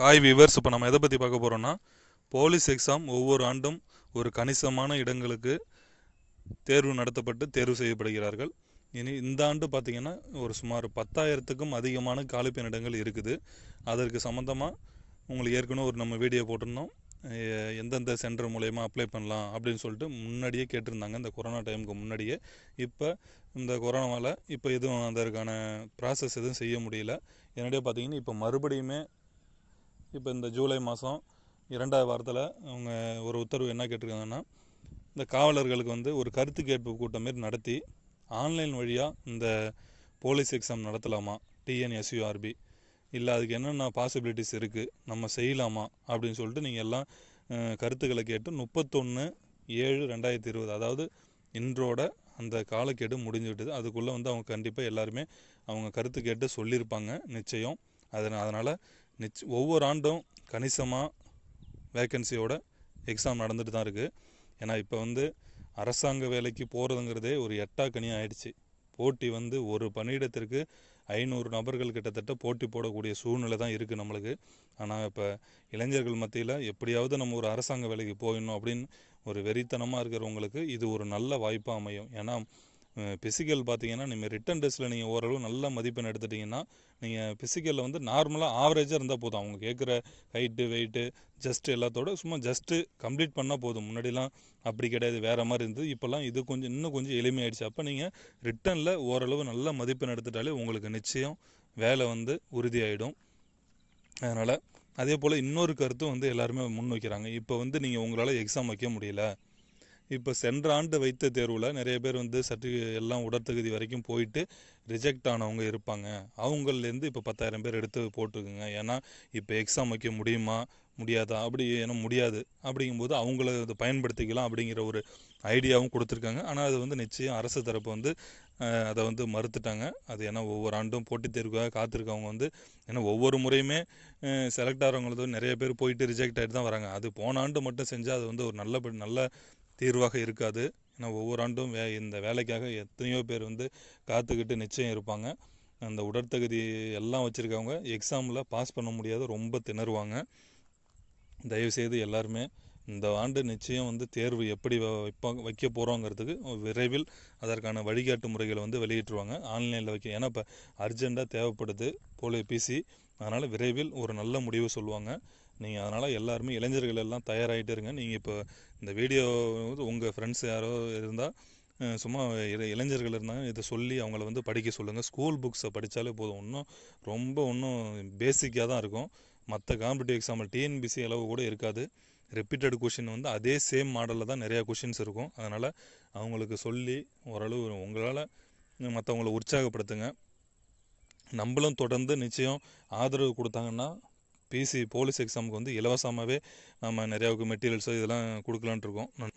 hi viewers இப்போ நம்ம எதை பற்றி பார்க்க போகிறோன்னா போலீஸ் எக்ஸாம் ஒவ்வொரு ஆண்டும் ஒரு கணிசமான இடங்களுக்கு தேர்வு நடத்தப்பட்டு தேர்வு செய்யப்படுகிறார்கள் இனி இந்த ஆண்டு பார்த்திங்கன்னா ஒரு சுமார் பத்தாயிரத்துக்கும் அதிகமான காலிப்பணியிடங்கள் இருக்குது அதற்கு சம்மந்தமாக உங்களுக்கு ஏற்கனவே ஒரு நம்ம வீடியோ போட்டிருந்தோம் எந்தெந்த சென்டர் மூலயமா அப்ளை பண்ணலாம் அப்படின்னு சொல்லிட்டு முன்னாடியே கேட்டிருந்தாங்க இந்த கொரோனா டைமுக்கு முன்னாடியே இப்போ இந்த கொரோனாவால் இப்போ எதுவும் அதற்கான ப்ராசஸ் எதுவும் செய்ய முடியல என்னடியே பார்த்திங்கன்னா இப்போ மறுபடியுமே இப்போ இந்த ஜூலை மாதம் இரண்டாவது வாரத்தில் அவங்க ஒரு உத்தரவு என்ன கேட்டிருக்காங்கன்னா இந்த காவலர்களுக்கு வந்து ஒரு கருத்து கேட்பு கூட்டம் மாரி நடத்தி ஆன்லைன் வழியாக இந்த போலீஸ் எக்ஸாம் நடத்தலாமா டிஎன்எஸ்யூஆர்பி இல்லை அதுக்கு என்னென்ன பாசிபிலிட்டிஸ் இருக்குது நம்ம செய்யலாமா அப்படின்னு சொல்லிட்டு நீங்கள் எல்லாம் கருத்துக்களை கேட்டு முப்பத்தொன்று ஏழு ரெண்டாயிரத்தி இருபது அதாவது இன்றோட அந்த காலக்கெடு முடிஞ்சு விட்டது அதுக்குள்ளே வந்து அவங்க கண்டிப்பாக எல்லாருமே அவங்க கருத்து கேட்டு சொல்லியிருப்பாங்க நிச்சயம் அதனால் அதனால் நிச் ஒவ்வொரு ஆண்டும் கணிசமாக வேக்கன்சியோட எக்ஸாம் நடந்துட்டு தான் இருக்குது ஏன்னா இப்போ வந்து அரசாங்க வேலைக்கு போகிறதுங்கிறதே ஒரு எட்டா கனி ஆயிடுச்சு போட்டி வந்து ஒரு பணியிடத்திற்கு ஐநூறு நபர்கள் கிட்டத்தட்ட போட்டி போடக்கூடிய சூழ்நிலை தான் இருக்குது நம்மளுக்கு ஆனால் இப்போ இளைஞர்கள் மத்தியில் எப்படியாவது நம்ம ஒரு அரசாங்க வேலைக்கு போயிடணும் அப்படின்னு ஒரு வெறித்தனமாக இருக்கிறவங்களுக்கு இது ஒரு நல்ல வாய்ப்பாக அமையும் ஏன்னா பிசிக்கல் பார்த்தீங்கன்னா நீங்கள் ரிட்டன் டெஸ்ட்டில் நீங்கள் ஓரளவு நல்ல மதிப்பெண் எடுத்துட்டிங்கன்னா நீங்கள் பிசிக்கலில் வந்து நார்மலாக ஆவரேஜாக இருந்தால் போதும் அவங்க கேட்குற ஹைட்டு வெயிட்டு ஜஸ்ட் எல்லாத்தோட சும்மா ஜஸ்ட்டு கம்ப்ளீட் பண்ணால் போதும் முன்னாடிலாம் அப்படி கிடையாது வேறு மாதிரி இருந்தது இப்போல்லாம் இது கொஞ்சம் இன்னும் கொஞ்சம் எளிமையாயிடுச்சு அப்போ நீங்கள் ரிட்டனில் ஓரளவு நல்ல மதிப்பெண் எடுத்துட்டாலே உங்களுக்கு நிச்சயம் வேலை வந்து உறுதியாயிடும் அதனால் அதே போல் இன்னொரு கருத்தும் வந்து எல்லாருமே முன் வைக்கிறாங்க இப்போ வந்து நீங்கள் உங்களால் எக்ஸாம் வைக்க முடியல இப்போ சென்ற ஆண்டு வைத்த தேர்வில் நிறைய பேர் வந்து சர்டிஃபிகே எல்லாம் உடற்தகுதி வரைக்கும் போயிட்டு ரிஜெக்ட் ஆனவங்க இருப்பாங்க அவங்கள்லேருந்து இப்போ பத்தாயிரம் பேர் எடுத்து போட்டுக்குங்க ஏன்னா இப்போ எக்ஸாம் வைக்க முடியுமா முடியாதா அப்படி ஏன்னா முடியாது அப்படிங்கும்போது அவங்கள அதை பயன்படுத்திக்கலாம் அப்படிங்கிற ஒரு ஐடியாவும் கொடுத்துருக்காங்க ஆனால் அது வந்து நிச்சயம் அரசு தரப்பு வந்து அதை வந்து மறுத்துட்டாங்க அது ஏன்னா ஒவ்வொரு ஆண்டும் போட்டித் தேர்வுக்காக காத்திருக்கவங்க வந்து ஏன்னா ஒவ்வொரு முறையுமே செலக்ட் ஆகிறவங்களதும் நிறைய பேர் போயிட்டு ரிஜெக்ட் ஆகிட்டு தான் வராங்க அது போன ஆண்டு மட்டும் செஞ்சால் அது வந்து ஒரு நல்ல நல்ல தீர்வாக இருக்காது ஏன்னா ஒவ்வொரு ஆண்டும் வே இந்த வேலைக்காக எத்தனையோ பேர் வந்து காத்துக்கிட்டு நிச்சயம் இருப்பாங்க அந்த உடற்தகுதி எல்லாம் வச்சுருக்கவங்க எக்ஸாமில் பாஸ் பண்ண முடியாத ரொம்ப திணறுவாங்க தயவுசெய்து எல்லாருமே இந்த ஆண்டு நிச்சயம் வந்து தேர்வு எப்படி வைப்பாங்க வைக்க போகிறோங்கிறதுக்கு விரைவில் அதற்கான வழிகாட்டு முறைகளை வந்து வெளியிட்டுருவாங்க ஆன்லைனில் வைக்க ஏன்னா இப்போ அர்ஜெண்ட்டாக தேவைப்படுது போல பிசி அதனால் விரைவில் ஒரு நல்ல முடிவு சொல்லுவாங்க நீங்கள் அதனால் எல்லாருமே இளைஞர்கள் எல்லாம் தயாராகிட்டு இருங்க நீங்கள் இப்போ இந்த வீடியோ வந்து உங்கள் ஃப்ரெண்ட்ஸ் யாரோ இருந்தால் சும்மா இளைஞர்கள் இருந்தாங்க இதை சொல்லி அவங்கள வந்து படிக்க சொல்லுங்கள் ஸ்கூல் புக்ஸை படித்தாலே போதும் இன்னும் ரொம்ப ஒன்றும் பேசிக்காக தான் இருக்கும் மற்ற காம்படிட்டிவ் எக்ஸாம்பிள் டிஎன்பிசி அளவு கூட இருக்காது ரிப்பீட்டட் கொஷின் வந்து அதே சேம் மாடலில் தான் நிறையா கொஷின்ஸ் இருக்கும் அதனால் அவங்களுக்கு சொல்லி ஓரளவு உங்களால் மற்றவங்கள உற்சாகப்படுத்துங்க நம்மளும் தொடர்ந்து நிச்சயம் ஆதரவு கொடுத்தாங்கன்னா பிசி போலீஸ் எக்ஸாமுக்கு வந்து இலவசமாகவே நம்ம நிறையாவுக்கு மெட்டீரியல்ஸு இதெல்லாம் கொடுக்கலான்ட்டு இருக்கோம்